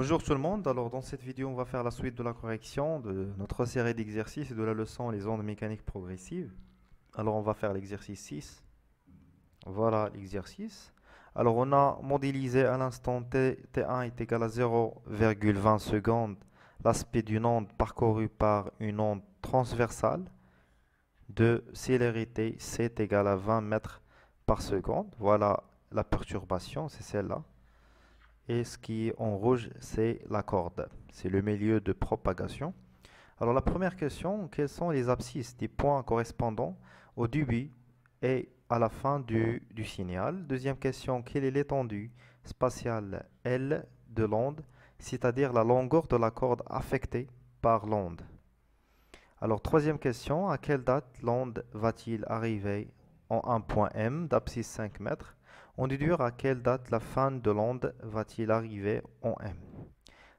Bonjour tout le monde, alors dans cette vidéo on va faire la suite de la correction de notre série d'exercices et de la leçon les ondes mécaniques progressives. Alors on va faire l'exercice 6. Voilà l'exercice. Alors on a modélisé à l'instant t, T1 est égal à 0,20 secondes l'aspect d'une onde parcourue par une onde transversale de célérité C est égal à 20 mètres par seconde. Voilà la perturbation, c'est celle-là et ce qui est en rouge, c'est la corde. C'est le milieu de propagation. Alors la première question, quels sont les abscisses des points correspondants au début et à la fin du, du signal Deuxième question, quelle est l'étendue spatiale L de l'onde, c'est-à-dire la longueur de la corde affectée par l'onde Alors troisième question, à quelle date l'onde va-t-il arriver en un point M d'abscisse 5 mètres on déduire à quelle date la fin de l'onde va-t-il arriver en M.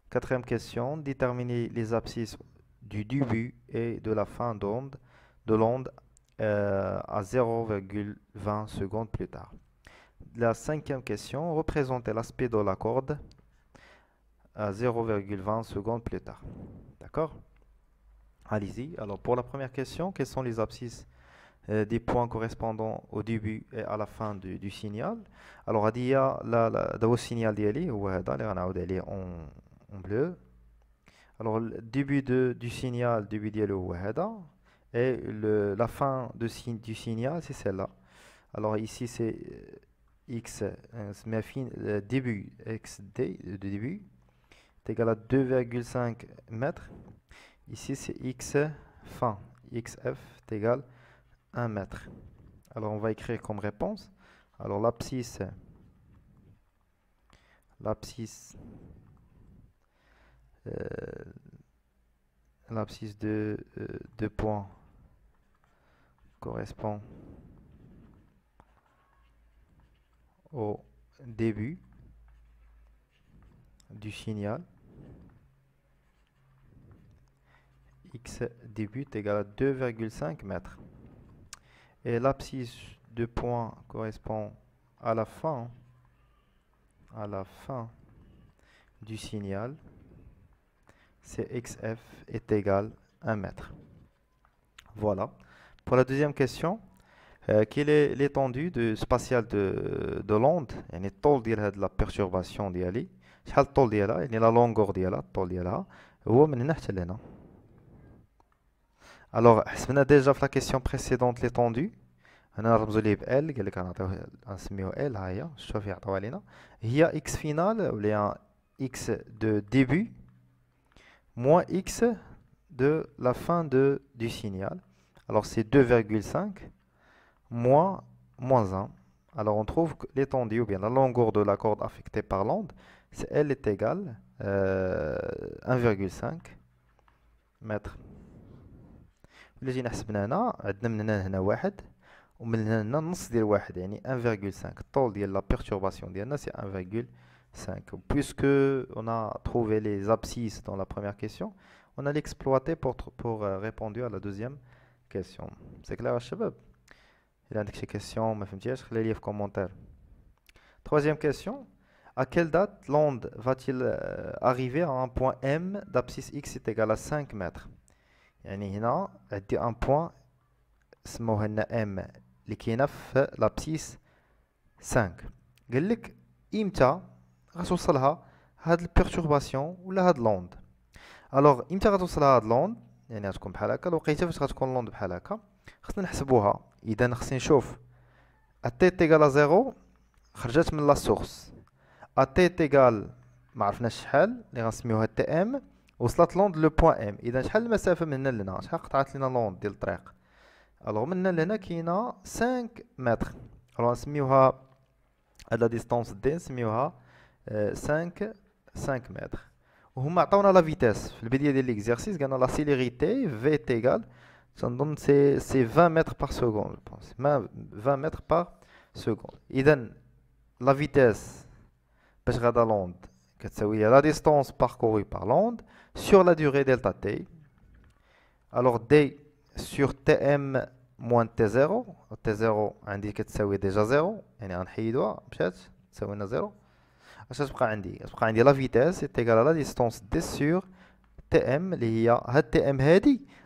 Quatrième question, déterminer les abscisses du début et de la fin de l'onde euh, à 0,20 secondes plus tard. La cinquième question, représenter l'aspect de la corde à 0,20 secondes plus tard. D'accord Allez-y. Alors pour la première question, quels sont les abscisses euh, des points correspondant au début et à la fin du, signal. Alors, il y a le signal d'Eli, ou en, en bleu. Alors, le début de, du signal, début le ou et le, la fin de, du signal, c'est celle-là. Alors, ici, c'est euh, x, euh, mais fin, le début, xd, de début, est égal à 2,5 mètres. Ici, c'est x fin, xf est égal à 1 mètre. Alors on va écrire comme réponse. Alors l'abscisse, l'abscisse, euh, l'abscisse de euh, deux points correspond au début du signal. X début égal à 2,5 mètres et l'abscisse de point correspond à la fin à la fin du signal c'est xf est égal à 1 mètre voilà pour la deuxième question euh, quelle est l'étendue de, spatiale de, l'onde يعني الطول ديالها de la perturbation de la longueur ديالها alors, on a déjà fait la question précédente l'étendue. On a un ليه L, L un L Il y a Il y a x ou x de début moins x de la fin du signal. Alors c'est 2,5 moins 1. Alors on trouve que l'étendue ou bien la longueur de la corde affectée par l'onde, c'est L est égal à 1,5 mètre. الا حسبنا هنا عندنا من هنا et 1.5 La ديال لا 1.5 puisque on a trouvé les abscisses dans la première question on a l'exploité pour euh, répondre à la deuxième question c'est clair chabab il y a شي كيسيون ما فهمتيهاش خليها les livres commentaires troisième question à quelle date l'onde va-t-il euh, arriver à un point M d'abscisse X est égal à 5 mètres يعني هنا عندي ان بوان سموه لنا ام اللي كاينه في لابسيس 5 قال لك امتى غتوصلها هاد البيرتورباسيون ولا هاد لوند الوغ امتى غتوصلها هاد لوند يعني غتكون بحال هكا الوقيته فاش غتكون لوند بحال هكا خصنا نحسبوها اذا خصني نشوف اتي تيغال زيرو خرجت من لا سورس اتي ما معرفناش شحال اللي غنسميوها تي ام وصلت لوند لو بوان ام اذا شحال المسافه من هنا لهنا شحال قطعت لينا لوند ديال الطريق الوغ من هنا لهنا كاينه 5 متر الوغ نسميوها هاد لا ديستونس دي نسميوها 5 آه، 5 متر وهما عطاونا لا فيتاس في البدايه ديال ليكزيرسيس قالنا لا سيليريتي في تيغال تنظن سي سي 20 متر باغ سكوند بونس 20 متر باغ سكوند اذا لا فيتاس باش غادا لوند la distance parcourue par l'onde sur la durée delta t. Alors d sur tm moins t0. T0 indique que c'est est déjà 0. Il y a un doigt, peut-être, ça est 0. Je prends la vitesse est égale à la distance d sur tm. Il y tm.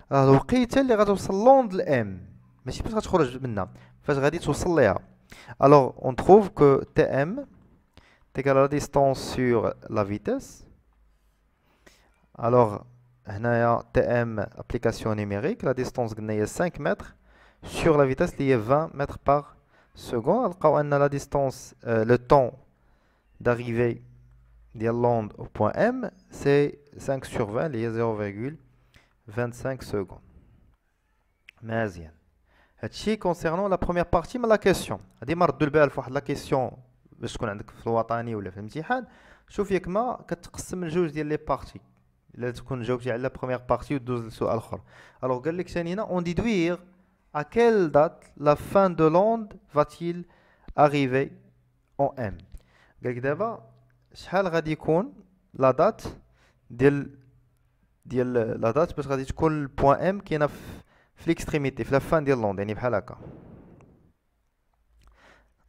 Alors, le prix est l'onde ne pas Alors, on trouve que tm est égal à la distance sur la vitesse. Alors, a TM application numérique, la distance est 5 mètres sur la vitesse c'est 20 mètres par seconde. Alors, la distance, euh, le temps d'arrivée de l'onde au point M, c'est 5 sur 20 y 0,25 secondes. Mais, concernant la première partie la question. la question باش تكون عندك في الوطني ولا في الامتحان شوف ياك ما كتقسم لجوج ديال لي بارتي الا تكون جاوبتي على لا بروميير بارتي ودوز لسؤال اخر الوغ قال لك ثاني هنا اون ديدوير ا كيل دات لا فان دو لوند فاتيل اريفي اون ام قال لك قالك دابا شحال غادي يكون لا دات ديال ديال لا دات باش غادي تكون البوان ام كاينه في ليكستريميتي في لا فان ديال لوند يعني بحال هكا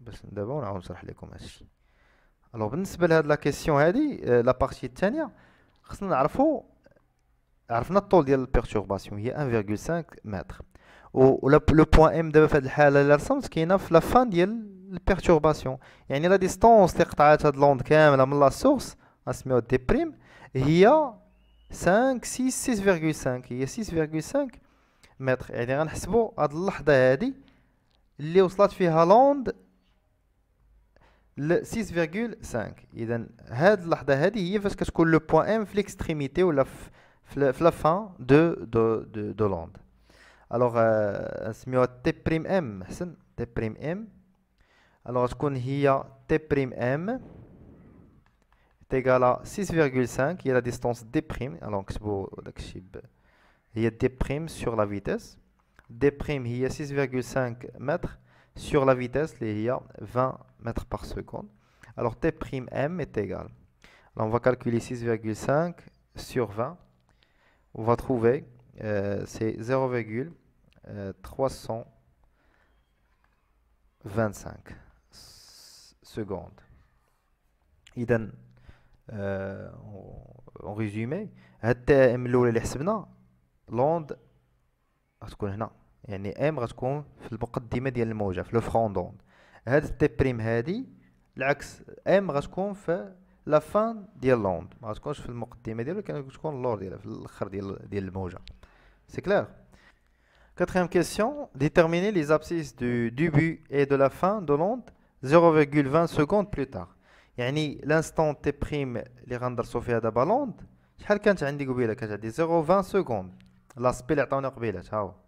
باش دابا ونعاود نشرح لكم هادشي الو بالنسبه لهاد لا كيسيون هادي لا آه، بارتي الثانيه خصنا نعرفوا عرفنا الطول ديال البيرتورباسيون هي 1.5 متر و لو بوان ام دابا في هاد الحاله اللي رسمت كاينه في لا فان ديال البيرتورباسيون يعني لا ديستونس اللي قطعات هاد لوند كامله من لا سورس غنسميو دي بريم هي 5 6 6.5 هي 6.5 متر يعني غنحسبوا هاد اللحظه هادي اللي وصلت فيها لوند 6,5. Et un head de head. est parce que le point M, l'extrémité ou la fin de de l'onde. Alors euh, t'm m prime M. T'M. prime M. Alors ce qu'on a T'M prime M est égal à 6,5. Il y la distance d prime. Alors Il y a d sur la vitesse. D prime. Il y a 6,5 mètres sur la vitesse il y a 20 mètres par seconde. Alors T'M est égal. on va calculer 6,5 sur 20. On va trouver, euh, c'est 0,325 euh, secondes. Idem, euh, en résumé, T'M l'onde, يعني ام غتكون في المقدمه ديال الموجه في لو فرون دوند هاد تي بريم هادي العكس ام غتكون في لا فان ديال لوند ما غتكونش في المقدمه ديالو كان تكون لور ديالها في الاخر ديال ديال الموجه سي كلير Quatrième question, déterminer les abscisses du début et de la fin de l'onde 0,20 secondes plus tard. يعني l'instant t' اللي غندرسو فيها دابا l'onde شحال كانت عندي قبيله كانت عندي 0.20 سكوند لاسبي اللي عطاونا قبيله ها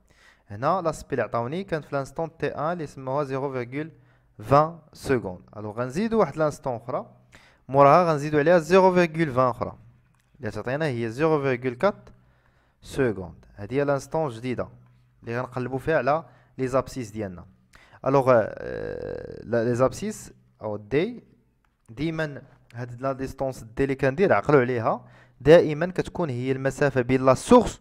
هنا لاسبي اللي عطاوني كانت في لانستون تي ان اللي سموها 0.20 سكوند الو غنزيدو واحد لانستون اخرى موراها غنزيدو عليها 0.20 اخرى اللي تعطينا هي 0.4 سكوند هذه هي لانستون جديده اللي غنقلبو فيها على لي زابسيس ديالنا الوغ لي زابسيس او دي ديما هاد لا ديستونس دي اللي كندير عقلوا عليها دائما كتكون هي المسافه بين لا سورس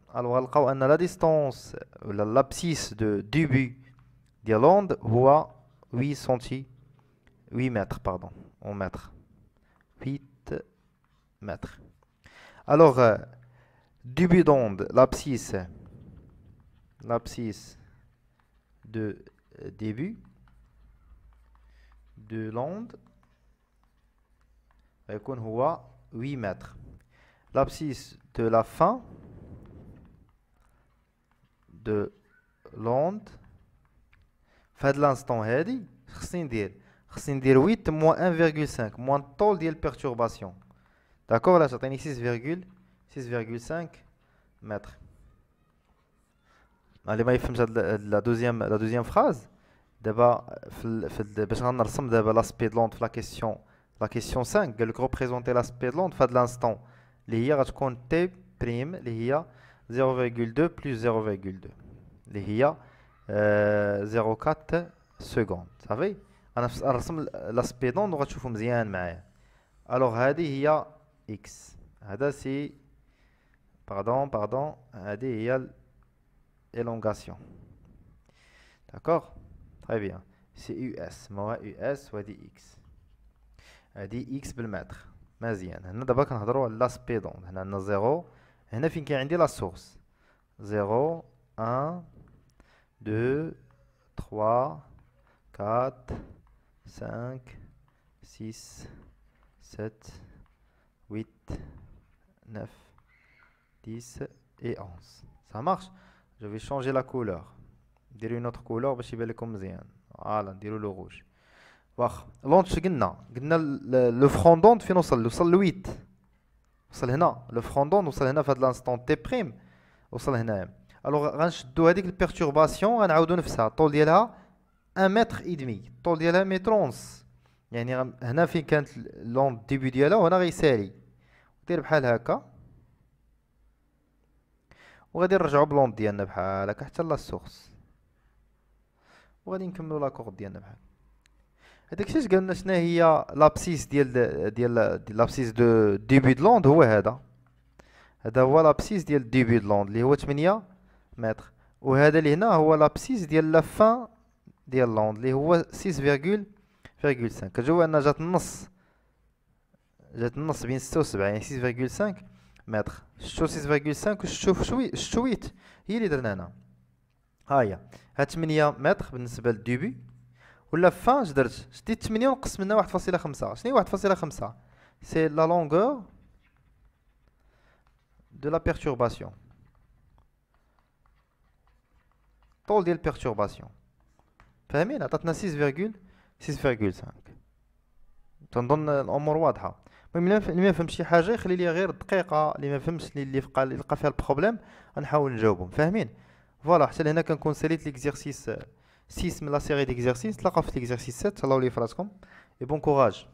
alors on la distance l'abscisse de début de l'onde euh, voit 8 cm. 8 mètres pardon en mètre. 8 mètres alors début d'onde l'abscisse l'abscisse de début de l'onde هو 8 mètres l'abscisse de la fin de l'onde. Fait l'instant, cest Xindir. Xindir 8 moins 1,5, moins taux de perturbation. D'accord, là, j'ai 6,6,5 6,5 mètres. Allez, vais il la deuxième phrase. D'abord, l'aspect de l'onde, la question, la question 5, représenter l'aspect de l'onde. Fait l'instant, les hier, je compte T prime, 0,2 plus 0,2. Il y a 0,4 seconde Vous savez On a l'aspect d'onde, on va trouver un zéro. Alors, il y a X. Pardon, pardon. Il y a l'élongation. D'accord Très bien. C'est US. moi US, on dis X. On X, on va le Mais c'est Y. On a d'abord l'aspect d'onde. On a 0. هنا فين كاين عندي لا سورس 0 1 2 3 4 5 6 7 8 9 10 et 11 ça marche je vais changer la couleur نديرو une autre couleur باش يبان لكم مزيان voilà نديرو le rouge. واخ لونش قلنا قلنا لو فين وصل وصل 8 وصل هنا لو فروندون وصل هنا في هاد لانستون تي بريم وصل هنايا الوغ غنشدو هذيك البيرتورباسيون غنعاودو نفسها الطول ديالها 1 متر ادمي الطول ديالها متر ونص يعني هنا فين كانت لون ديبي ديالها وهنا غيسالي دير بحال هكا وغادي نرجعو بلوند ديالنا بحال هكا حتى لا سورس وغادي نكملو لاكورد ديالنا بحال هذاك الشيء قال لنا شنو هي لابسيس ديال ديال لابسيس دو ديبي دو لوند هو هذا هذا هو لابسيس ديال ديبي دو لوند اللي هو 8 متر وهذا اللي هنا هو لابسيس ديال لا فان ديال لوند اللي هو 6.5 كتجو ان جات النص جات النص بين 76 يعني 6.5 متر شتو 6.5 وشتو شوي شتو 8 هي اللي درنا هنا ها هي ها 8 متر بالنسبه للديبي ولا فان درت شديت 8 ونقص منها 1.5 شنو هي 1.5 سي لا لونغور دو لا بيرتورباسيون طول ديال بيرتورباسيون فاهمين عطاتنا 6.5 تنظن الامور واضحه المهم اللي ما فهمش شي حاجه يخلي لي غير دقيقه اللي ما فهمش اللي لقى فيها البروبليم غنحاول نجاوبهم فاهمين فوالا حتى لهنا كنكون ساليت ليكزيرسيس 6, la série d'exercices, la rafte d'exercice 7, ça l'a et bon courage.